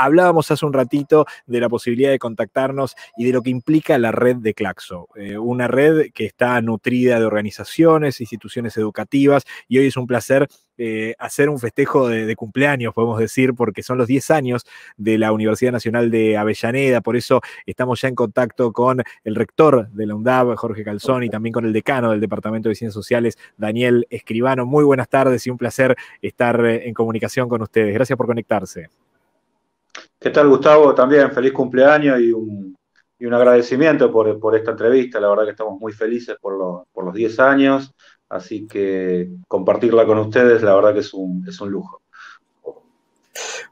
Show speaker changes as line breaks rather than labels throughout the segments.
Hablábamos hace un ratito de la posibilidad de contactarnos y de lo que implica la red de Claxo, eh, una red que está nutrida de organizaciones, instituciones educativas y hoy es un placer eh, hacer un festejo de, de, cumpleaños, podemos decir, porque son los 10 años de la Universidad Nacional de Avellaneda, por eso estamos ya en contacto con el rector de la UNDAB, Jorge Calzón, y también con el decano del Departamento de Ciencias Sociales, Daniel Escribano. Muy buenas tardes y un placer estar eh, en comunicación con ustedes. Gracias por conectarse.
¿Qué tal, Gustavo? También feliz cumpleaños y un, agradecimiento por, esta entrevista. La verdad que estamos muy felices por, los 10 años, así que compartirla con ustedes, la verdad que es un, un lujo.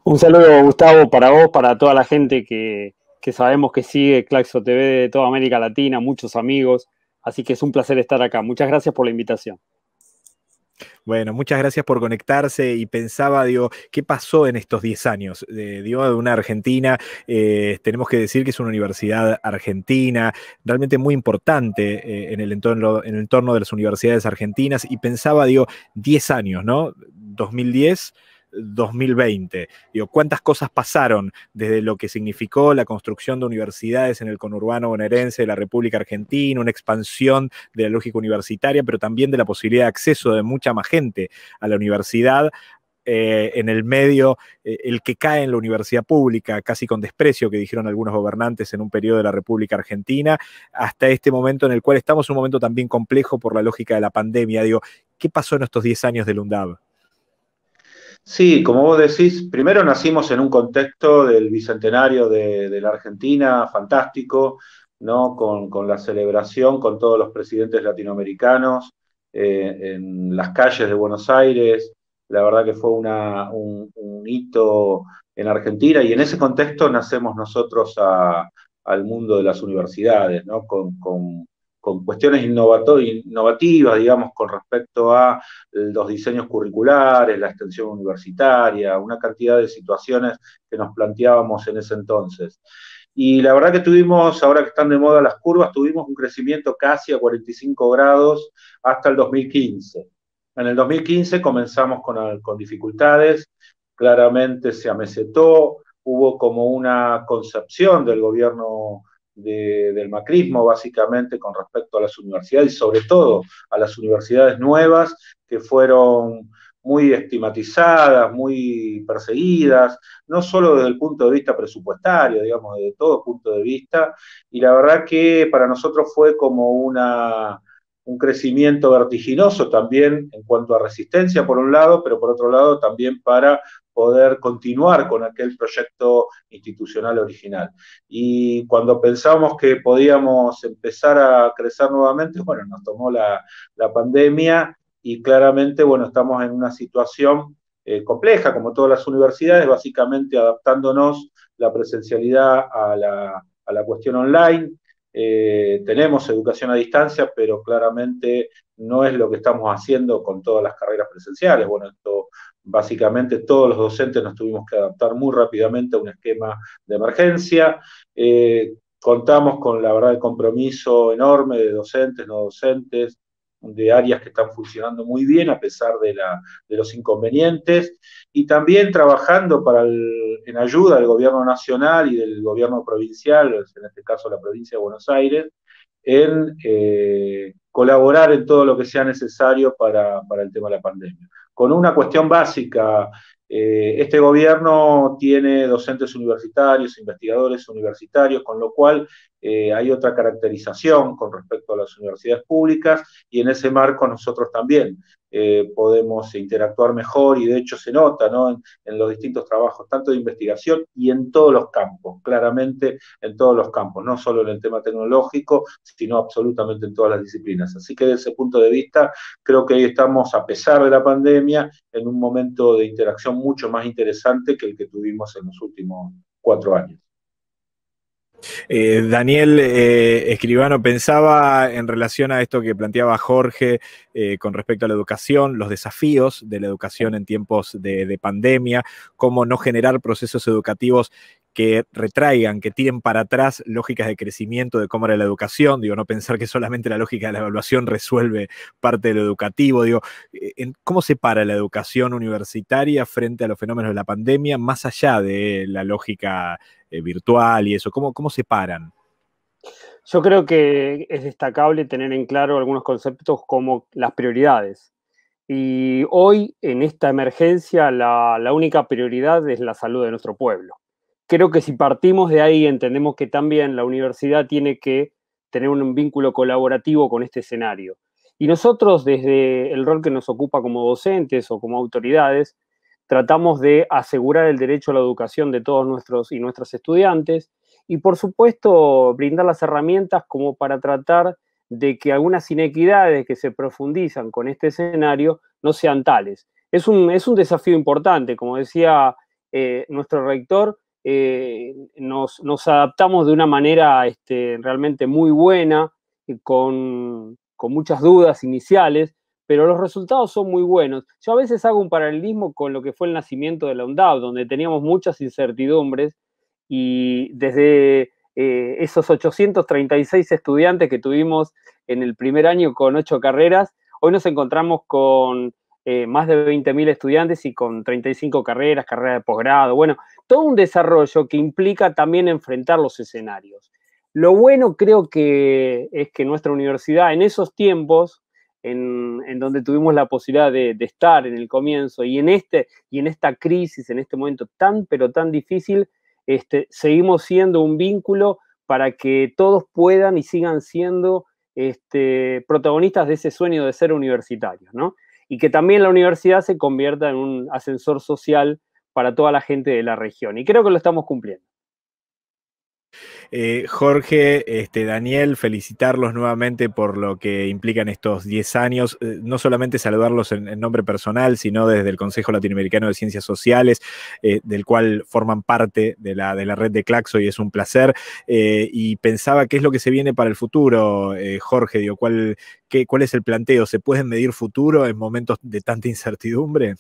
Un saludo, Gustavo, para vos, para toda la gente que, que sabemos que sigue Claxo TV de toda América Latina, muchos amigos. Así que es un placer estar acá. Muchas gracias por la invitación.
Bueno, muchas gracias por conectarse y pensaba, digo, ¿qué pasó en estos 10 años? Eh, de una Argentina, eh, tenemos que decir que es una universidad argentina, realmente muy importante eh, en, el entorno, en el entorno de las universidades argentinas y pensaba, digo, 10 años, ¿no? 2010. 2020. Digo, ¿Cuántas cosas pasaron desde lo que significó la construcción de universidades en el conurbano bonaerense de la República Argentina, una expansión de la lógica universitaria, pero también de la posibilidad de acceso de mucha más gente a la universidad, eh, en el medio, eh, el que cae en la universidad pública, casi con desprecio, que dijeron algunos gobernantes en un periodo de la República Argentina, hasta este momento en el cual estamos, un momento también complejo por la lógica de la pandemia. Digo, ¿qué pasó en estos 10 años del UNDAB?
Sí, como vos decís, primero nacimos en un contexto del bicentenario de, la Argentina, fantástico, ¿no? Con, la celebración con todos los presidentes latinoamericanos eh, en las calles de Buenos Aires. La verdad que fue un, hito en Argentina y en ese contexto nacemos nosotros al mundo de las universidades, ¿no? con con cuestiones innovativas, digamos, con respecto a los diseños curriculares, la extensión universitaria, una cantidad de situaciones que nos planteábamos en ese entonces. Y la verdad que tuvimos, ahora que están de moda las curvas, tuvimos un crecimiento casi a 45 grados hasta el 2015. En el 2015 comenzamos con, dificultades, claramente se amesetó, hubo como una concepción del gobierno del macrismo, básicamente, con respecto a las universidades y sobre todo a las universidades nuevas que fueron muy estigmatizadas, muy perseguidas, no solo desde el punto de vista presupuestario, digamos, desde todo punto de vista, y la verdad que para nosotros fue como una, un crecimiento vertiginoso también en cuanto a resistencia por un lado, pero por otro lado también para poder continuar con aquel proyecto institucional original. Y cuando pensamos que podíamos empezar a crecer nuevamente, bueno, nos tomó la, pandemia y claramente, bueno, estamos en una situación eh, compleja, como todas las universidades, básicamente adaptándonos la presencialidad a la, cuestión online. Eh, tenemos educación a distancia, pero claramente no es lo que estamos haciendo con todas las carreras presenciales. Bueno, esto básicamente todos los docentes nos tuvimos que adaptar muy rápidamente a un esquema de emergencia. Eh, contamos con, la verdad, el compromiso enorme de docentes, no docentes, de áreas que están funcionando muy bien a pesar de, los inconvenientes, y también trabajando en ayuda del gobierno nacional y del gobierno provincial, en este caso la provincia de Buenos Aires, en eh, colaborar en todo lo que sea necesario para el tema de la pandemia con una cuestión básica eh, este gobierno tiene docentes universitarios, investigadores universitarios, con lo cual eh, hay otra caracterización con respecto a las universidades públicas y en ese marco nosotros también eh, podemos interactuar mejor y de hecho se nota en, los distintos trabajos, tanto de investigación y en todos los campos, claramente en todos los campos, no solo en el tema tecnológico, sino absolutamente en todas las disciplinas. Así que desde ese punto de vista, creo que estamos, a pesar de la pandemia, en un momento de interacción mucho más interesante que el que tuvimos en los últimos cuatro años.
Eh, Daniel eh, Escribano pensaba en relación a esto que planteaba Jorge eh, con respecto a la educación, los desafíos de la educación en tiempos de, de pandemia, cómo no generar procesos educativos que retraigan, que tiren para atrás lógicas de crecimiento de cómo era la educación, digo, no pensar que solamente la lógica de la evaluación resuelve parte de lo educativo, digo, eh, ¿cómo se para la educación universitaria frente a los fenómenos de la pandemia, más allá de la lógica eh, virtual y eso? ¿Cómo, cómo se paran?
Yo creo que es destacable tener en claro algunos conceptos como las prioridades. Y hoy, en esta emergencia, la única prioridad es la salud de nuestro pueblo creo que si partimos de ahí entendemos que también la universidad tiene que tener un vínculo colaborativo con este escenario. Y nosotros desde el rol que nos ocupa como docentes o como autoridades, tratamos de asegurar el derecho a la educación de todos nuestros y nuestras estudiantes y por supuesto brindar las herramientas como para tratar de que algunas inequidades que se profundizan con este escenario no sean tales. Es un, desafío importante, como decía eh, nuestro rector, eh, nos, adaptamos de una manera este, realmente muy buena, con, muchas dudas iniciales, pero los resultados son muy buenos. Yo a veces hago un paralelismo con lo que fue el nacimiento de la UNDAP, donde teníamos muchas incertidumbres y desde eh, esos 836 estudiantes que tuvimos en el primer año con ocho carreras, hoy nos encontramos con eh, más de 20.000 estudiantes y con 35 carreras, carreras de posgrado, bueno, todo un desarrollo que implica también enfrentar los escenarios. Lo bueno creo que es que nuestra universidad en esos tiempos, en, donde tuvimos la posibilidad de, estar en el comienzo y en, este, y en esta crisis, en este momento tan pero tan difícil, este, seguimos siendo un vínculo para que todos puedan y sigan siendo este, protagonistas de ese sueño de ser universitarios, ¿no? y que también la universidad se convierta en un ascensor social para toda la gente de la región. Y creo que lo estamos
cumpliendo. Eh, Jorge, este, Daniel, felicitarlos nuevamente por lo que implican estos 10 años. Eh, no solamente saludarlos en, nombre personal, sino desde el Consejo Latinoamericano de Ciencias Sociales, eh, del cual forman parte de la, de la red de Claxo y es un placer. y pensaba qué es lo que se viene para el futuro, Jorge, ¿cuál, qué, ¿cuál es el planteo? ¿Se pueden medir futuro en momentos de tanta incertidumbre?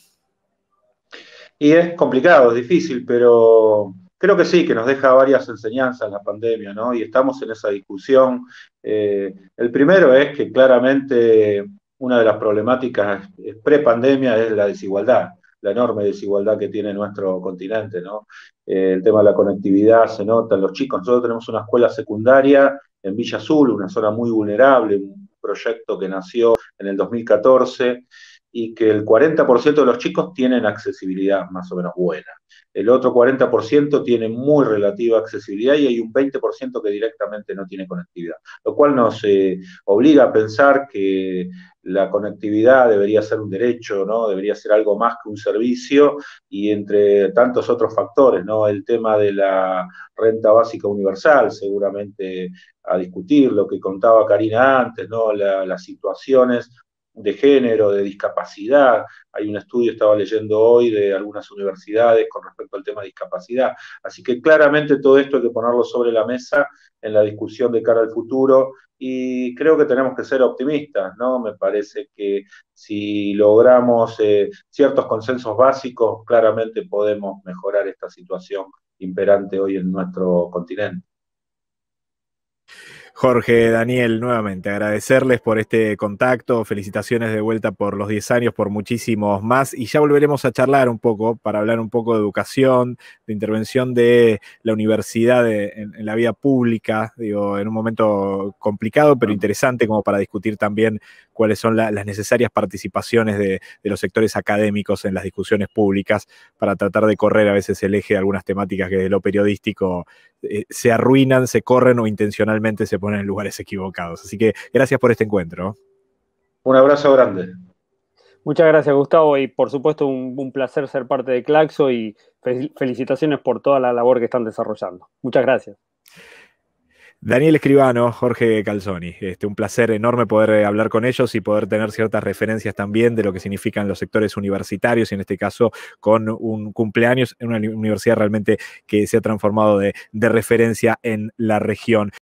Y es complicado, es difícil, pero creo que sí, que nos deja varias enseñanzas la pandemia, ¿no? Y estamos en esa discusión. Eh, el primero es que claramente una de las problemáticas pre-pandemia es la desigualdad, la enorme desigualdad que tiene nuestro continente, ¿no? Eh, el tema de la conectividad se nota, en los chicos, nosotros tenemos una escuela secundaria en Villa Azul, una zona muy vulnerable, un proyecto que nació en el 2014 y que el 40% de los chicos tienen accesibilidad más o menos buena. El otro 40% tiene muy relativa accesibilidad y hay un 20% que directamente no tiene conectividad, lo cual nos eh, obliga a pensar que la conectividad debería ser un derecho, ¿no? debería ser algo más que un servicio y entre tantos otros factores, ¿no? el tema de la renta básica universal, seguramente a discutir lo que contaba Karina antes, ¿no? las situaciones de género, de discapacidad. Hay un estudio, estaba leyendo hoy, de algunas universidades con respecto al tema de discapacidad. Así que claramente todo esto hay que ponerlo sobre la mesa en la discusión de cara al futuro y creo que tenemos que ser optimistas, ¿no? Me parece que si logramos eh, ciertos consensos básicos, claramente podemos mejorar esta situación imperante hoy en nuestro continente.
Jorge, Daniel, nuevamente agradecerles por este contacto, felicitaciones de vuelta por los 10 años, por muchísimos más, y ya volveremos a charlar un poco, para hablar un poco de educación, de intervención de la universidad en, la vida pública, digo, en un momento complicado, pero interesante como para discutir también cuáles son las necesarias participaciones de, de los sectores académicos en las discusiones públicas para tratar de correr a veces el eje de algunas temáticas que desde lo periodístico eh, se arruinan, se corren o intencionalmente se ponen en lugares equivocados. Así que gracias por este encuentro.
Un abrazo grande. Muchas gracias, Gustavo,
y por supuesto un, placer ser parte de Claxo y felicitaciones por toda la labor que están desarrollando. Muchas gracias.
Daniel Escribano, Jorge Calzoni, este, un placer enorme poder eh, hablar con ellos y poder tener ciertas referencias también de lo que significan los sectores universitarios y en este caso con un cumpleaños en una universidad realmente que se ha transformado de referencia en la región.